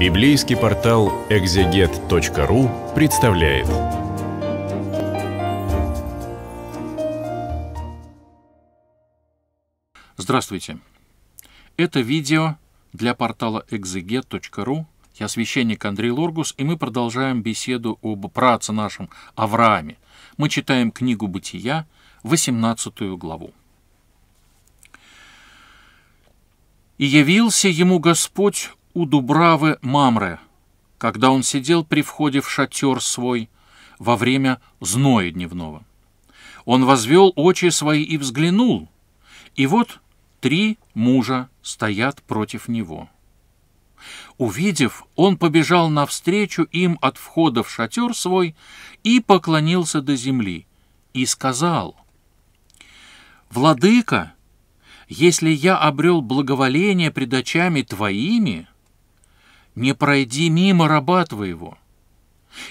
Библейский портал экзегет.ру представляет. Здравствуйте. Это видео для портала экзегет.ру. Я священник Андрей Лоргус, и мы продолжаем беседу об праце нашем Аврааме. Мы читаем книгу «Бытия», 18 главу. «И явился ему Господь у Дубравы Мамре, когда он сидел при входе в шатер свой во время зноя дневного. Он возвел очи свои и взглянул, и вот три мужа стоят против него. Увидев, он побежал навстречу им от входа в шатер свой и поклонился до земли, и сказал, «Владыка, если я обрел благоволение пред очами твоими, — не пройди мимо раба твоего.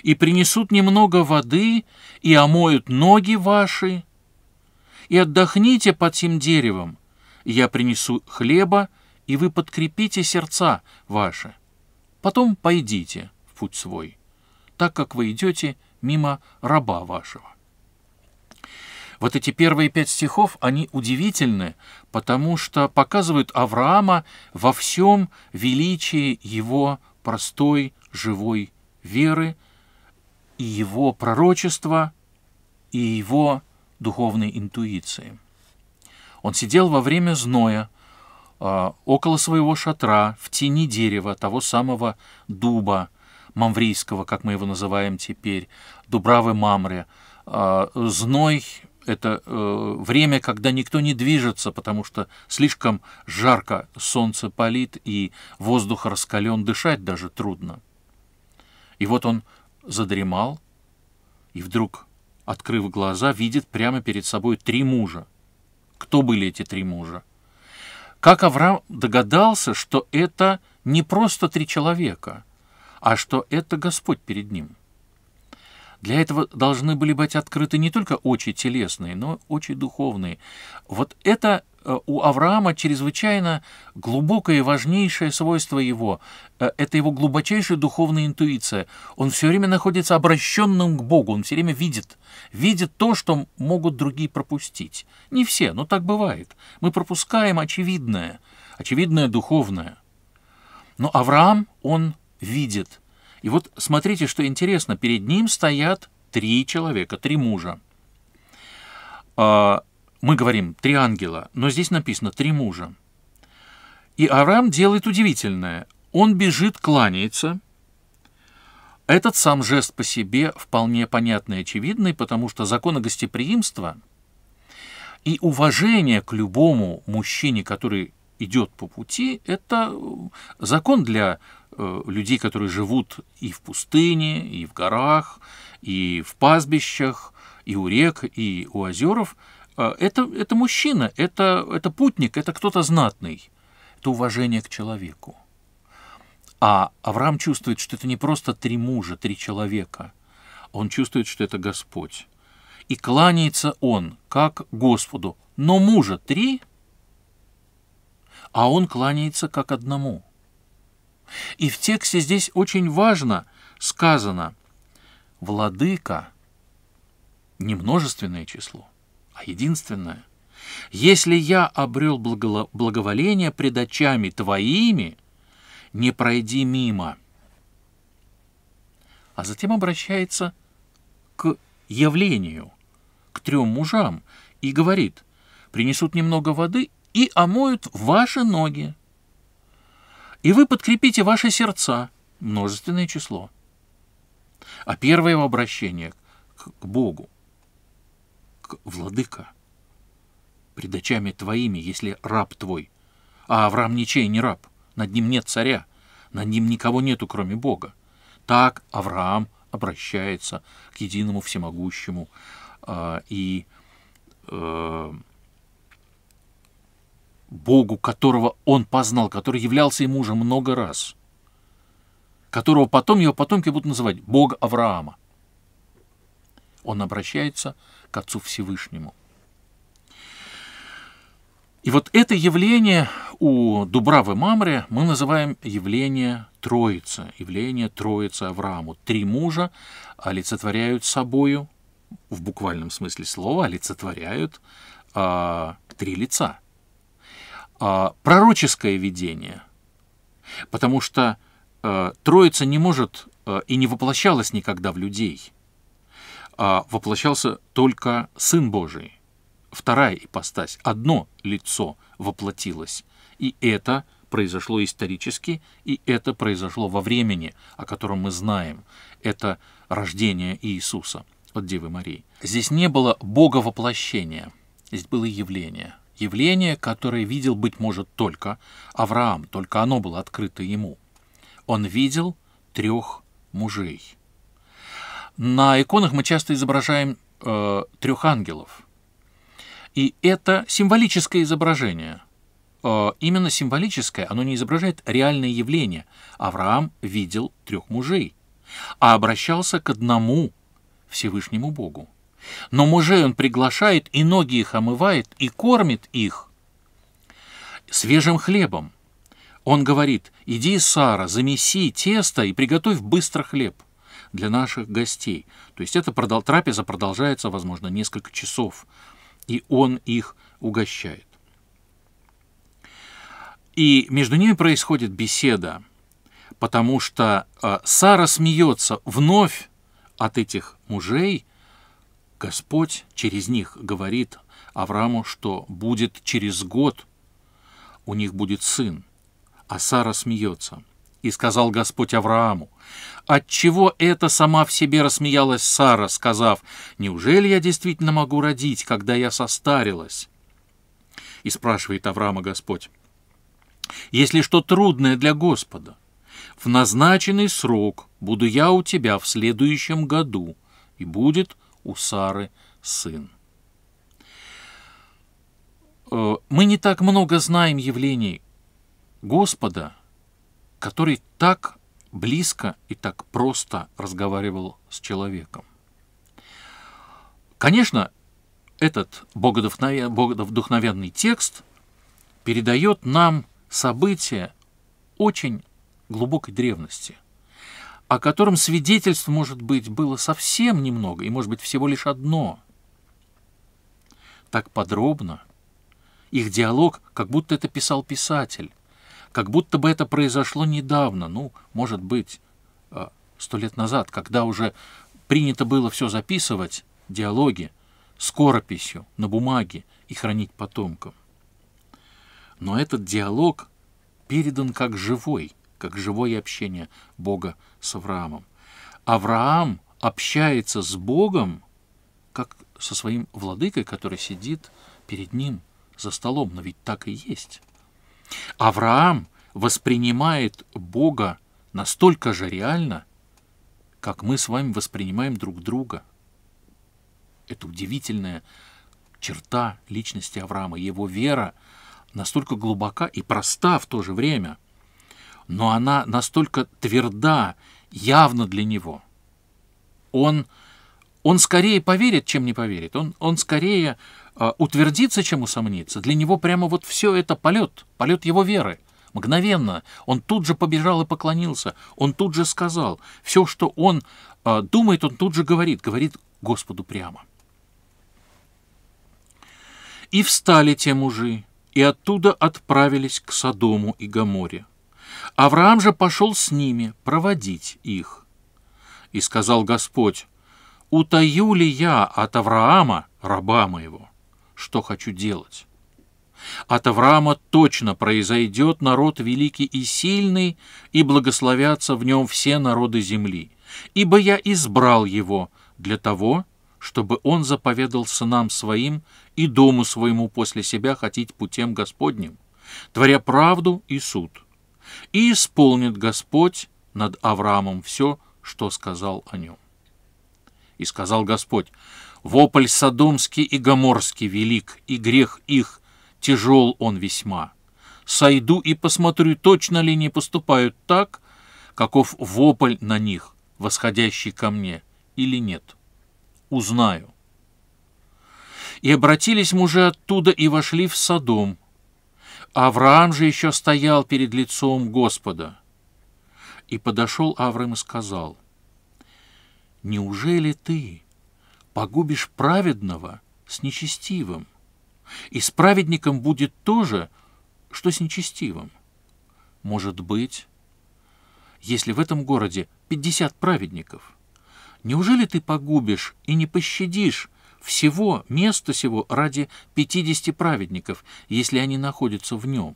И принесут немного воды, и омоют ноги ваши, и отдохните под тем деревом, и я принесу хлеба, и вы подкрепите сердца ваши. Потом пойдите в путь свой, так как вы идете мимо раба вашего. Вот эти первые пять стихов, они удивительны, потому что показывают Авраама во всем величии его простой живой веры и его пророчества, и его духовной интуиции. Он сидел во время зноя, а, около своего шатра, в тени дерева, того самого дуба, мамврийского, как мы его называем теперь, дубравы мамре. А, зной это э, время, когда никто не движется, потому что слишком жарко, солнце палит и воздух раскален, дышать даже трудно. И вот он задремал и вдруг, открыв глаза, видит прямо перед собой три мужа. Кто были эти три мужа? Как Авраам догадался, что это не просто три человека, а что это Господь перед ним – для этого должны были быть открыты не только очи телесные, но очи духовные. Вот это э, у Авраама чрезвычайно глубокое и важнейшее свойство его. Э, это его глубочайшая духовная интуиция. Он все время находится обращенным к Богу, он все время видит. Видит то, что могут другие пропустить. Не все, но так бывает. Мы пропускаем очевидное, очевидное духовное. Но Авраам, он видит. И вот смотрите, что интересно, перед ним стоят три человека, три мужа. А, мы говорим «три ангела», но здесь написано «три мужа». И Арам делает удивительное. Он бежит, кланяется. Этот сам жест по себе вполне понятный и очевидный, потому что законы гостеприимства и уважение к любому мужчине, который идет по пути, это закон для Э, людей, которые живут и в пустыне, и в горах, и в пастбищах, и у рек, и у озеров, э, это, это мужчина, это, это путник, это кто-то знатный. Это уважение к человеку. А Авраам чувствует, что это не просто три мужа, три человека. Он чувствует, что это Господь. И кланяется он, как Господу. Но мужа три, а он кланяется как одному – и в тексте здесь очень важно сказано «владыка» не множественное число, а единственное. «Если я обрел благоволение пред очами твоими, не пройди мимо». А затем обращается к явлению, к трем мужам, и говорит, «Принесут немного воды и омоют ваши ноги» и вы подкрепите ваши сердца, множественное число. А первое обращение к, к Богу, к Владыка, пред очами твоими, если раб твой, а Авраам ничей не раб, над ним нет царя, над ним никого нету, кроме Бога. Так Авраам обращается к единому всемогущему э, и э, Богу, которого он познал, который являлся ему уже много раз, которого потом его потомки будут называть Бог Авраама. Он обращается к Отцу Всевышнему. И вот это явление у Дубравы Мамре мы называем явление Троицы, явление Троицы Аврааму. Три мужа олицетворяют собою, в буквальном смысле слова, олицетворяют э, три лица. А, пророческое видение, потому что э, Троица не может э, и не воплощалась никогда в людей, а воплощался только Сын Божий, вторая ипостась, одно лицо воплотилось, и это произошло исторически, и это произошло во времени, о котором мы знаем. Это рождение Иисуса от Девы Марии. Здесь не было Бога воплощения, здесь было явление – Явление, которое видел, быть может, только Авраам, только оно было открыто ему. Он видел трех мужей. На иконах мы часто изображаем э, трех ангелов. И это символическое изображение. Э, именно символическое, оно не изображает реальное явление. Авраам видел трех мужей, а обращался к одному Всевышнему Богу. Но мужей он приглашает и ноги их омывает, и кормит их свежим хлебом. Он говорит, иди, Сара, замеси тесто и приготовь быстро хлеб для наших гостей. То есть эта трапеза продолжается, возможно, несколько часов, и он их угощает. И между ними происходит беседа, потому что э, Сара смеется вновь от этих мужей, Господь через них говорит Аврааму, что будет через год у них будет сын. А Сара смеется. И сказал Господь Аврааму, «Отчего это сама в себе рассмеялась Сара, сказав, «Неужели я действительно могу родить, когда я состарилась?» И спрашивает Авраама Господь, «Если что трудное для Господа, в назначенный срок буду я у тебя в следующем году, и будет у Сары сын. Э, мы не так много знаем явлений Господа, который так близко и так просто разговаривал с человеком. Конечно, этот богодухновенный текст передает нам события очень глубокой древности – о котором свидетельств, может быть, было совсем немного, и, может быть, всего лишь одно. Так подробно. Их диалог, как будто это писал писатель, как будто бы это произошло недавно, ну, может быть, э, сто лет назад, когда уже принято было все записывать, диалоги, скорописью, на бумаге и хранить потомкам. Но этот диалог передан как живой – как живое общение Бога с Авраамом. Авраам общается с Богом, как со своим владыкой, который сидит перед ним за столом, но ведь так и есть. Авраам воспринимает Бога настолько же реально, как мы с вами воспринимаем друг друга. Это удивительная черта личности Авраама, его вера настолько глубока и проста в то же время – но она настолько тверда, явно для него. Он, он скорее поверит, чем не поверит. Он, он скорее э, утвердится, чем усомнится. Для него прямо вот все это полет, полет его веры. Мгновенно. Он тут же побежал и поклонился. Он тут же сказал. Все, что он э, думает, он тут же говорит. Говорит Господу прямо. «И встали те мужи, и оттуда отправились к Содому и Гаморе. Авраам же пошел с ними проводить их. И сказал Господь, «Утаю ли я от Авраама, раба моего, что хочу делать?» От Авраама точно произойдет народ великий и сильный, и благословятся в нем все народы земли. Ибо я избрал его для того, чтобы он заповедал сынам своим и дому своему после себя ходить путем Господним, творя правду и суд, и исполнит Господь над Авраамом все, что сказал о нем. И сказал Господь, «Вопль Содомский и Гоморский велик, и грех их, тяжел он весьма. Сойду и посмотрю, точно ли не поступают так, каков вопль на них, восходящий ко мне, или нет. Узнаю». И обратились мужи оттуда и вошли в Содом, Авраам же еще стоял перед лицом Господа. И подошел Авраам и сказал, «Неужели ты погубишь праведного с нечестивым? И с праведником будет то же, что с нечестивым? Может быть, если в этом городе пятьдесят праведников, неужели ты погубишь и не пощадишь всего места сего ради пятидесяти праведников, если они находятся в нем.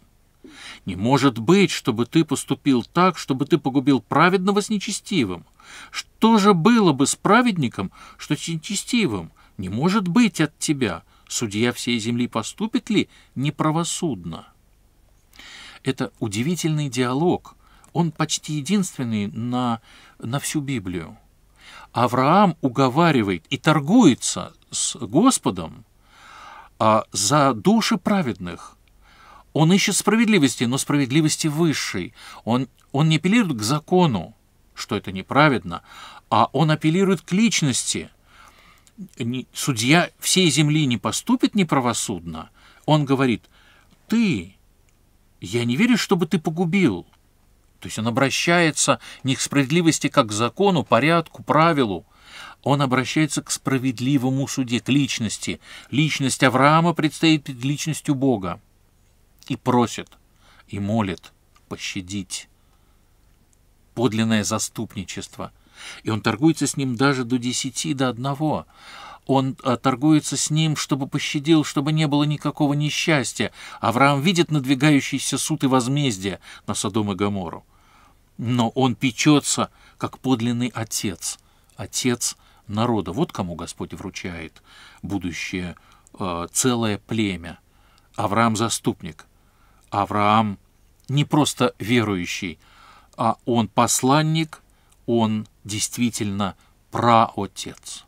Не может быть, чтобы ты поступил так, чтобы ты погубил праведного с нечестивым. Что же было бы с праведником, что с нечестивым? Не может быть от тебя. Судья всей земли поступит ли неправосудно? Это удивительный диалог. Он почти единственный на, на всю Библию. Авраам уговаривает и торгуется с Господом а, за души праведных. Он ищет справедливости, но справедливости высшей. Он, он не апеллирует к закону, что это неправедно, а он апеллирует к личности. Судья всей земли не поступит неправосудно. Он говорит, ты, я не верю, чтобы ты погубил то есть он обращается не к справедливости как к закону, порядку, правилу. Он обращается к справедливому суде, к личности. Личность Авраама предстоит перед личностью Бога. И просит, и молит пощадить. Подлинное заступничество. И он торгуется с ним даже до десяти, до одного он э, торгуется с ним, чтобы пощадил, чтобы не было никакого несчастья. Авраам видит надвигающийся суд и возмездие на Содом и Гоморру но он печется, как подлинный отец, отец народа. Вот кому Господь вручает будущее э, целое племя. Авраам заступник. Авраам не просто верующий, а он посланник, он действительно праотец.